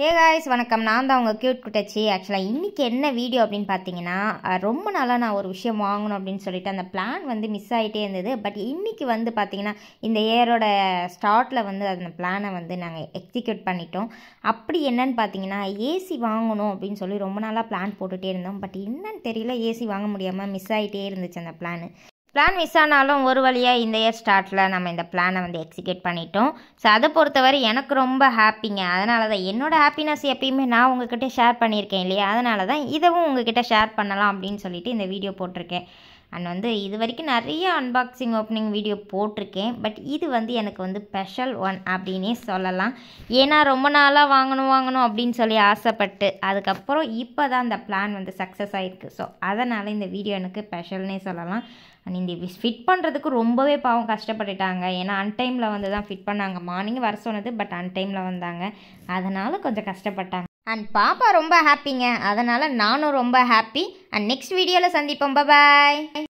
hey guys வணக்கம் நான் தான் உங்கள் கியூட் குட்டச்சி ஆக்சுவலாக இன்றைக்கி என்ன வீடியோ அப்படின்னு பார்த்தீங்கன்னா ரொம்ப நாளாக நான் ஒரு விஷயம் வாங்கணும் அப்படின்னு சொல்லிட்டு அந்த பிளான் வந்து மிஸ் ஆகிட்டே இருந்தது பட் இன்றைக்கி வந்து பார்த்திங்கன்னா இந்த இயரோட ஸ்டார்ட்டில் வந்து அந்த பிளானை வந்து நாங்கள் எக்ஸிக்யூட் பண்ணிட்டோம் அப்படி என்னன்னு பார்த்தீங்கன்னா ஏசி வாங்கணும் அப்படின்னு சொல்லி ரொம்ப நாளாக பிளான் போட்டுகிட்டே இருந்தோம் பட் என்னன்னு தெரியல ஏசி வாங்க முடியாமல் மிஸ் ஆகிட்டே இருந்துச்சு அந்த பிளான் பிளான் மிஸ் ஆனாலும் ஒரு வழியாக இந்த இயர் ஸ்டார்ட்டில் நம்ம இந்த பிளானை வந்து எக்ஸிக்யூட் பண்ணிட்டோம் ஸோ அதை பொறுத்தவரை எனக்கு ரொம்ப ஹாப்பிங்க அதனால தான் என்னோடய ஹாப்பினஸ் எப்பயுமே நான் உங்ககிட்ட ஷேர் பண்ணியிருக்கேன் இல்லையா அதனால தான் இதுவும் உங்ககிட்ட ஷேர் பண்ணலாம் அப்படின்னு சொல்லிட்டு இந்த வீடியோ போட்டிருக்கேன் அண்ட் வந்து இது வரைக்கும் நிறைய அன்பாக்சிங் ஓப்பனிங் வீடியோ போட்டிருக்கேன் பட் இது வந்து எனக்கு வந்து ஸ்பெஷல் ஒன் அப்படின்னே சொல்லலாம் ஏன்னா ரொம்ப நாளாக வாங்கணும் வாங்கணும் அப்படின்னு சொல்லி ஆசைப்பட்டு அதுக்கப்புறம் இப்போ தான் அந்த பிளான் வந்து சக்ஸஸ் ஆகிருக்கு ஸோ அதனால் இந்த வீடியோ எனக்கு ஸ்பெஷல்னே சொல்லலாம் அண்ட் இந்த ஃபிட் பண்ணுறதுக்கு ரொம்பவே பாவம் கஷ்டப்பட்டுட்டாங்க ஏன்னா அன்டைமில் வந்து தான் ஃபிட் பண்ணாங்க மார்னிங் வர சொன்னது பட் அன்டைமில் வந்தாங்க அதனால் கொஞ்சம் கஷ்டப்பட்டாங்க அண்ட் பாப்பா ரொம்ப ஹாப்பிங்க அதனால் நானும் ரொம்ப ஹாப்பி அண்ட் நெக்ஸ்ட் வீடியோவில் சந்திப்போம் பாய்